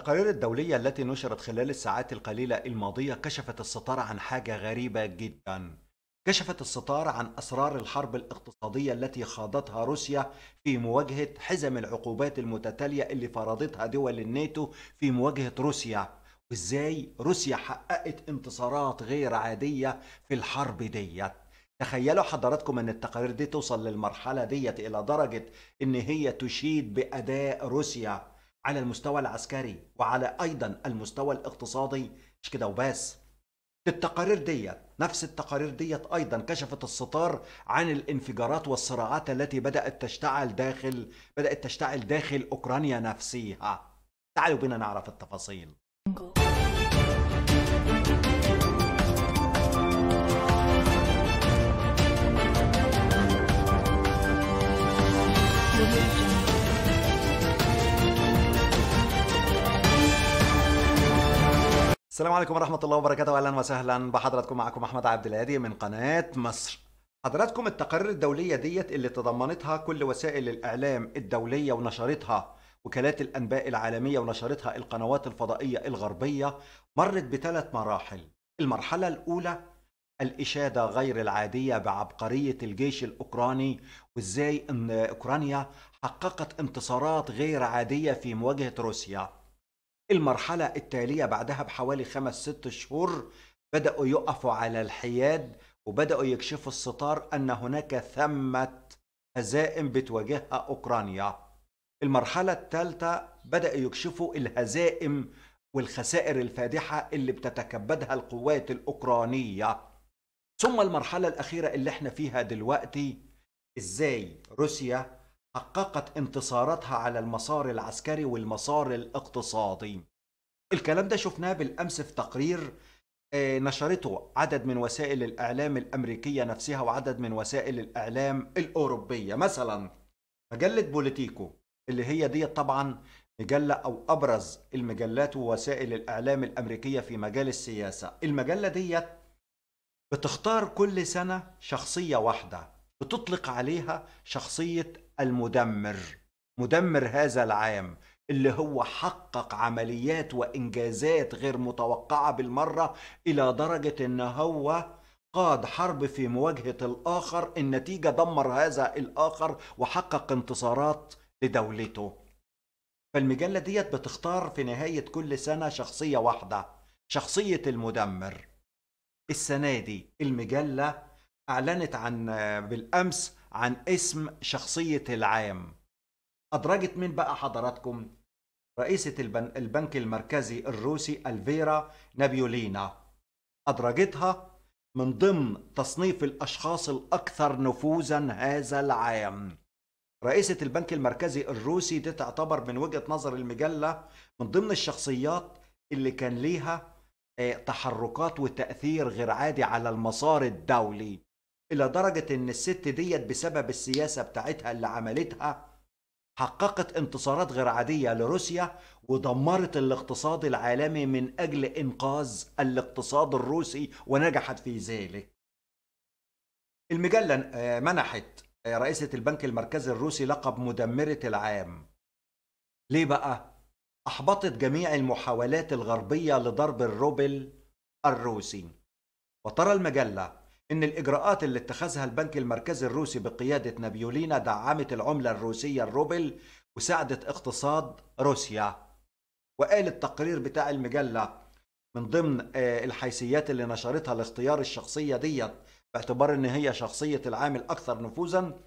التقارير الدولية التي نشرت خلال الساعات القليلة الماضية كشفت الستار عن حاجة غريبة جدا كشفت الستار عن أسرار الحرب الاقتصادية التي خاضتها روسيا في مواجهة حزم العقوبات المتتالية اللي فرضتها دول الناتو في مواجهة روسيا وازاي روسيا حققت انتصارات غير عادية في الحرب ديت تخيلوا حضراتكم ان التقارير دي توصل للمرحلة ديت الى درجة ان هي تشيد باداء روسيا على المستوى العسكري وعلى ايضا المستوى الاقتصادي مش كده وبس التقارير ديت نفس التقارير ديت ايضا كشفت الستار عن الانفجارات والصراعات التي بدات تشتعل داخل بدات تشتعل داخل اوكرانيا نفسها تعالوا بنا نعرف التفاصيل السلام عليكم ورحمة الله وبركاته أهلا وسهلا بحضراتكم معكم أحمد عبد الهادي من قناة مصر حضراتكم التقارير الدولية ديت اللي تضمنتها كل وسائل الإعلام الدولية ونشرتها وكالات الأنباء العالمية ونشرتها القنوات الفضائية الغربية مرت بثلاث مراحل المرحلة الأولى الإشادة غير العادية بعبقرية الجيش الأوكراني وإزاي أن أوكرانيا حققت انتصارات غير عادية في مواجهة روسيا المرحلة التالية بعدها بحوالي خمس ست شهور بدأوا يقفوا على الحياد وبدأوا يكشفوا الستار أن هناك ثمة هزائم بتواجهها أوكرانيا المرحلة الثالثة بدأوا يكشفوا الهزائم والخسائر الفادحة اللي بتتكبدها القوات الأوكرانية ثم المرحلة الأخيرة اللي احنا فيها دلوقتي ازاي روسيا حققت انتصاراتها على المسار العسكري والمسار الاقتصادي الكلام ده شفناه بالامس في تقرير آه، نشرته عدد من وسائل الاعلام الامريكيه نفسها وعدد من وسائل الاعلام الاوروبيه مثلا مجله بوليتيكو اللي هي دي طبعا مجله او ابرز المجلات ووسائل الاعلام الامريكيه في مجال السياسه المجله ديت بتختار كل سنه شخصيه واحده بتطلق عليها شخصيه المدمر مدمر هذا العام اللي هو حقق عمليات وإنجازات غير متوقعة بالمرة إلى درجة إن هو قاد حرب في مواجهة الآخر النتيجة دمر هذا الآخر وحقق انتصارات لدولته فالمجلة ديت بتختار في نهاية كل سنة شخصية واحدة شخصية المدمر السنة دي المجلة أعلنت عن بالأمس عن اسم شخصية العام أدرجت مين بقى حضراتكم؟ رئيسة البنك المركزي الروسي ألفيرا نابيولينا أدرجتها من ضمن تصنيف الأشخاص الأكثر نفوذا هذا العام رئيسة البنك المركزي الروسي دي تعتبر من وجهة نظر المجلة من ضمن الشخصيات اللي كان ليها آه، تحركات وتأثير غير عادي على المسار الدولي الى درجه ان الست ديت بسبب السياسه بتاعتها اللي عملتها حققت انتصارات غير عاديه لروسيا ودمرت الاقتصاد العالمي من اجل انقاذ الاقتصاد الروسي ونجحت في ذلك. المجله آه، منحت آه، رئيسه البنك المركزي الروسي لقب مدمره العام. ليه بقى؟ احبطت جميع المحاولات الغربيه لضرب الروبل الروسي. وترى المجله إن الإجراءات اللي اتخذها البنك المركزي الروسي بقيادة نابيولينا دعمت العملة الروسية الروبل وساعدت اقتصاد روسيا وقال التقرير بتاع المجلة من ضمن آه، الحيثيات اللي نشرتها لاختيار الشخصية ديت باعتبار ان هي شخصية العام الأكثر نفوذا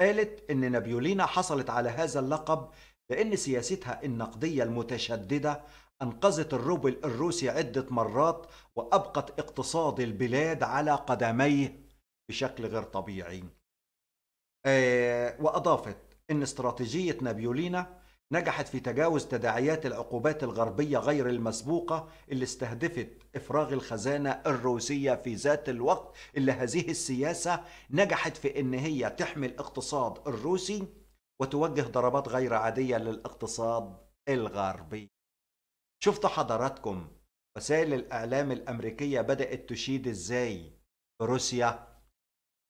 قالت ان نابيولينا حصلت على هذا اللقب لأن سياستها النقدية المتشددة أنقذت الروبل الروسي عدة مرات وأبقت اقتصاد البلاد على قدميه بشكل غير طبيعي آه، وأضافت أن استراتيجية نابيولينا نجحت في تجاوز تداعيات العقوبات الغربية غير المسبوقة اللي استهدفت إفراغ الخزانة الروسية في ذات الوقت اللي هذه السياسة نجحت في أن هي تحمي الاقتصاد الروسي وتوجه ضربات غير عادية للاقتصاد الغربي شفتوا حضراتكم وسائل الإعلام الأمريكية بدأت تشيد إزاي بروسيا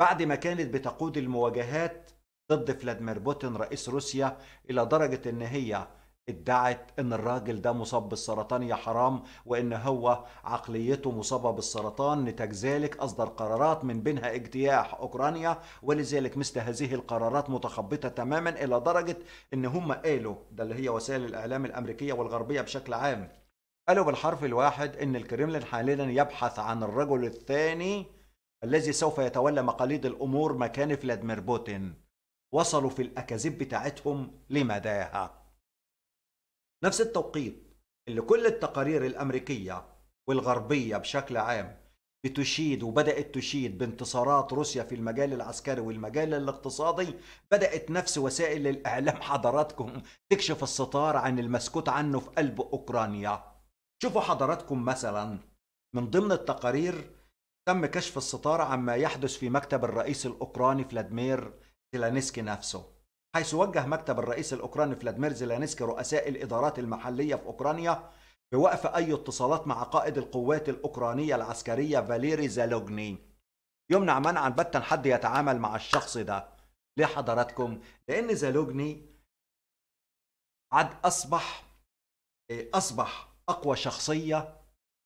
بعد ما كانت بتقود المواجهات ضد فلاديمير بوتين رئيس روسيا إلى درجة إن هي ادعت ان الراجل ده مصاب بالسرطان يا حرام وان هو عقليته مصابه بالسرطان نتاج ذلك اصدر قرارات من بينها اجتياح اوكرانيا ولذلك مثل هذه القرارات متخبطه تماما الى درجه ان هم قالوا ده اللي هي وسائل الاعلام الامريكيه والغربيه بشكل عام قالوا بالحرف الواحد ان الكريملين حاليا يبحث عن الرجل الثاني الذي سوف يتولى مقاليد الامور مكان فلاديمير بوتين وصلوا في الاكاذيب بتاعتهم لمداها نفس التوقيت اللي كل التقارير الأمريكية والغربية بشكل عام بتشيد وبدأت تشيد بانتصارات روسيا في المجال العسكري والمجال الاقتصادي بدأت نفس وسائل الإعلام حضراتكم تكشف الستار عن المسكوت عنه في قلب أوكرانيا شوفوا حضراتكم مثلا من ضمن التقارير تم كشف الستار عما يحدث في مكتب الرئيس الأوكراني فلاديمير زيلانسكي نفسه حيث وجه مكتب الرئيس الأوكراني فلاديمير زيلانسكي رؤساء الإدارات المحلية في أوكرانيا بوقف أي اتصالات مع قائد القوات الأوكرانية العسكرية فاليري زالوجني يمنع منعا باتا حد يتعامل مع الشخص ده ليه حضراتكم؟ لأن زالوجني عد أصبح إيه، أصبح أقوى شخصية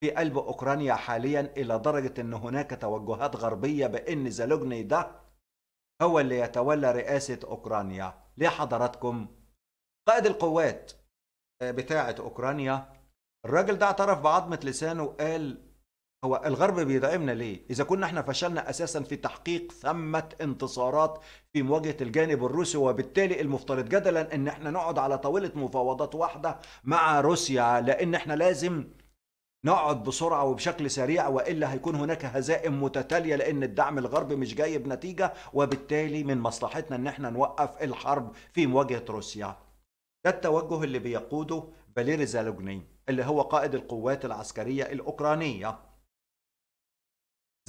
في قلب أوكرانيا حاليا إلى درجة أن هناك توجهات غربية بأن زالوجني ده هو اللي يتولى رئاسة أوكرانيا ليه حضراتكم قائد القوات آه، بتاعة أوكرانيا الراجل ده اعترف بعظمة لسانه وقال هو الغرب بيدعمنا ليه؟ إذا كنا احنا فشلنا أساسا في تحقيق ثمة انتصارات في مواجهة الجانب الروسي وبالتالي المفترض جدلا إن احنا نقعد على طاولة مفاوضات واحدة مع روسيا لأن احنا لازم نقعد بسرعة وبشكل سريع وإلا هيكون هناك هزائم متتالية لأن الدعم الغربي مش جايب نتيجة وبالتالي من مصلحتنا إن احنا نوقف الحرب في مواجهة روسيا ده التوجه اللي بيقوده فاليري زالوجني اللي هو قائد القوات العسكرية الأوكرانية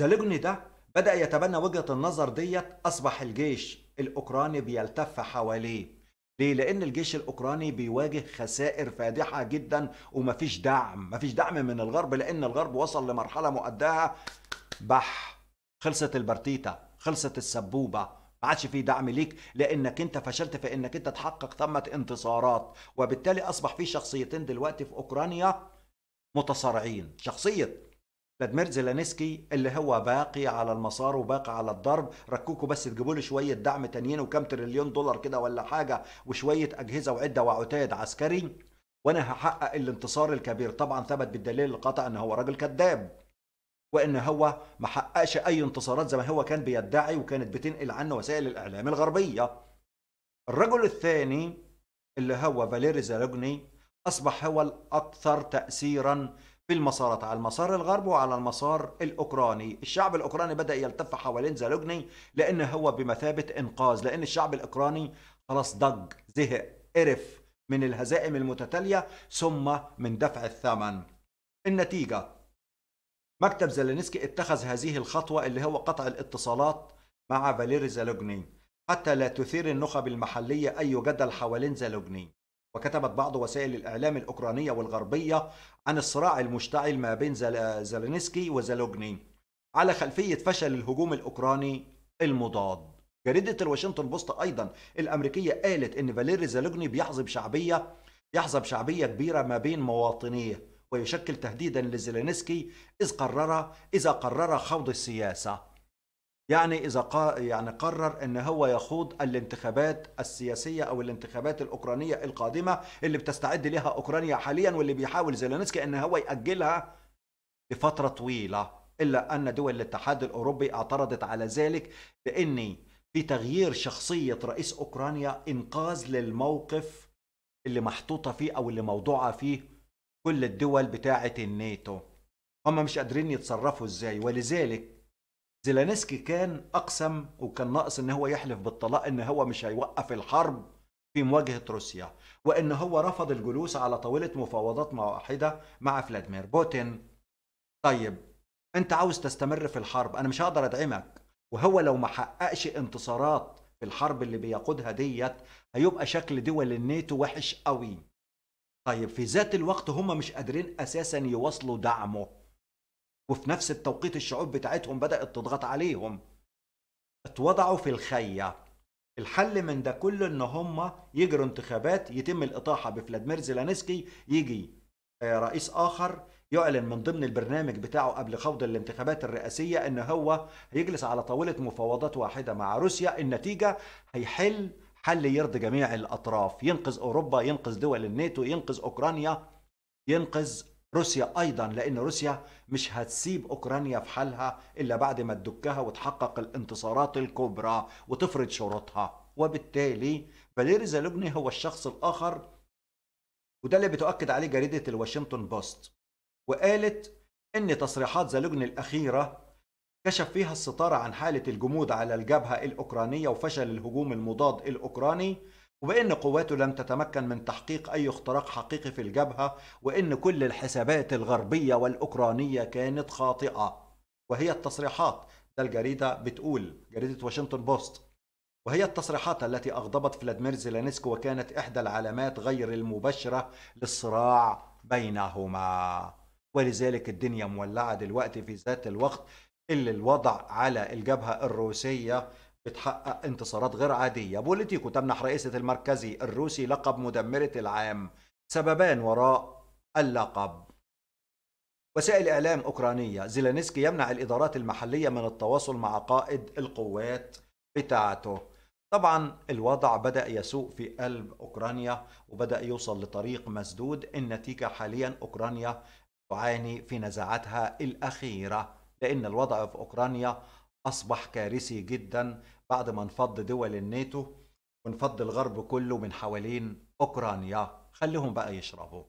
زالوجني ده بدأ يتبنى وجهة النظر ديت أصبح الجيش الأوكراني بيلتف حواليه ليه؟ لأن الجيش الأوكراني بيواجه خسائر فادحة جدا ومفيش دعم، مفيش دعم من الغرب لأن الغرب وصل لمرحلة مؤداها بح خلصت البرتيتا، خلصت السبوبة، ما عادش في دعم ليك لأنك أنت فشلت في إنك أنت تحقق ثمة انتصارات، وبالتالي أصبح في شخصيتين دلوقتي في أوكرانيا متصارعين، شخصية فلاديمير زيلانسكي اللي هو باقي على المسار وباقي على الضرب ركوكوا بس تجيبوا له شويه دعم تانيين وكام تريليون دولار كده ولا حاجه وشويه اجهزه وعده وعتاد عسكري وانا هحقق الانتصار الكبير طبعا ثبت بالدليل القاطع ان هو راجل كذاب وان هو ما حققش اي انتصارات زي ما هو كان بيدعي وكانت بتنقل عنه وسائل الاعلام الغربيه الرجل الثاني اللي هو فاليري زالوجني اصبح هو الاكثر تاثيرا في المسارات على المسار الغرب وعلى المسار الاوكراني، الشعب الاوكراني بدا يلتف حوالين زالوجني لان هو بمثابه انقاذ، لان الشعب الاوكراني خلاص ضج، زهق، قرف من الهزائم المتتاليه ثم من دفع الثمن. النتيجه مكتب زلنسكي اتخذ هذه الخطوه اللي هو قطع الاتصالات مع فاليري زالوجني حتى لا تثير النخب المحليه اي جدل حوالين زالوجني. وكتبت بعض وسائل الإعلام الأوكرانية والغربية عن الصراع المشتعل ما بين زيلينسكي وزالوجني على خلفية فشل الهجوم الأوكراني المضاد جريدة الواشنطن بوست أيضا الأمريكية قالت إن فاليري زالوجني بيحظى بشعبية يحظى بشعبية كبيرة ما بين مواطنيه ويشكل تهديدا لزيلينسكي إذ قرر إذا قرر خوض السياسة يعني اذا قا يعني قرر ان هو يخوض الانتخابات السياسيه او الانتخابات الاوكرانيه القادمه اللي بتستعد لها اوكرانيا حاليا واللي بيحاول زيلينسكي ان هو ياجلها لفتره طويله الا ان دول الاتحاد الاوروبي اعترضت على ذلك لان في تغيير شخصيه رئيس اوكرانيا انقاذ للموقف اللي محطوطه فيه او اللي موضوعه فيه كل الدول بتاعه الناتو هم مش قادرين يتصرفوا ازاي ولذلك زيلانسكي كان اقسم وكان ناقص ان هو يحلف بالطلاق ان هو مش هيوقف الحرب في مواجهه روسيا وان هو رفض الجلوس على طاوله مفاوضات موحده مع فلاديمير بوتين طيب انت عاوز تستمر في الحرب انا مش هقدر ادعمك وهو لو ما حققش انتصارات في الحرب اللي بيقودها ديت هيبقى شكل دول الناتو وحش قوي طيب في ذات الوقت هم مش قادرين اساسا يواصلوا دعمه وفي نفس التوقيت الشعوب بتاعتهم بدأت تضغط عليهم اتوضعوا في الخية الحل من ده كله ان هم يجروا انتخابات يتم الاطاحة بفلادمير زيلانسكي يجي آه، رئيس اخر يعلن من ضمن البرنامج بتاعه قبل خوض الانتخابات الرئاسية ان هو هيجلس على طاولة مفاوضات واحدة مع روسيا النتيجة هيحل حل يرضي جميع الاطراف ينقذ اوروبا ينقذ دول الناتو ينقذ اوكرانيا ينقذ روسيا ايضا لان روسيا مش هتسيب اوكرانيا في حالها الا بعد ما تدكها وتحقق الانتصارات الكبرى وتفرض شروطها وبالتالي فاليري زالوجني هو الشخص الاخر وده اللي بتؤكد عليه جريده الواشنطن بوست وقالت ان تصريحات زالوجني الاخيره كشف فيها الستاره عن حاله الجمود على الجبهه الاوكرانيه وفشل الهجوم المضاد الاوكراني وبأن قواته لم تتمكن من تحقيق أي اختراق حقيقي في الجبهة وأن كل الحسابات الغربية والأوكرانية كانت خاطئة وهي التصريحات ده الجريدة بتقول جريدة واشنطن بوست وهي التصريحات التي أغضبت فلاديمير زيلانسكو وكانت إحدى العلامات غير المباشرة للصراع بينهما ولذلك الدنيا مولعة دلوقتي في ذات الوقت اللي الوضع على الجبهة الروسية بتحقق انتصارات غير عادية بوليتيكو تمنح رئيسة المركزي الروسي لقب مدمرة العام سببان وراء اللقب وسائل إعلام أوكرانية زيلانسكي يمنع الإدارات المحلية من التواصل مع قائد القوات بتاعته طبعا الوضع بدأ يسوء في قلب أوكرانيا وبدأ يوصل لطريق مسدود النتيجة حاليا أوكرانيا تعاني في نزاعاتها الأخيرة لأن الوضع في أوكرانيا أصبح كارثي جدا بعد ما انفض دول الناتو وانفض الغرب كله من حوالين أوكرانيا خليهم بقى يشربوا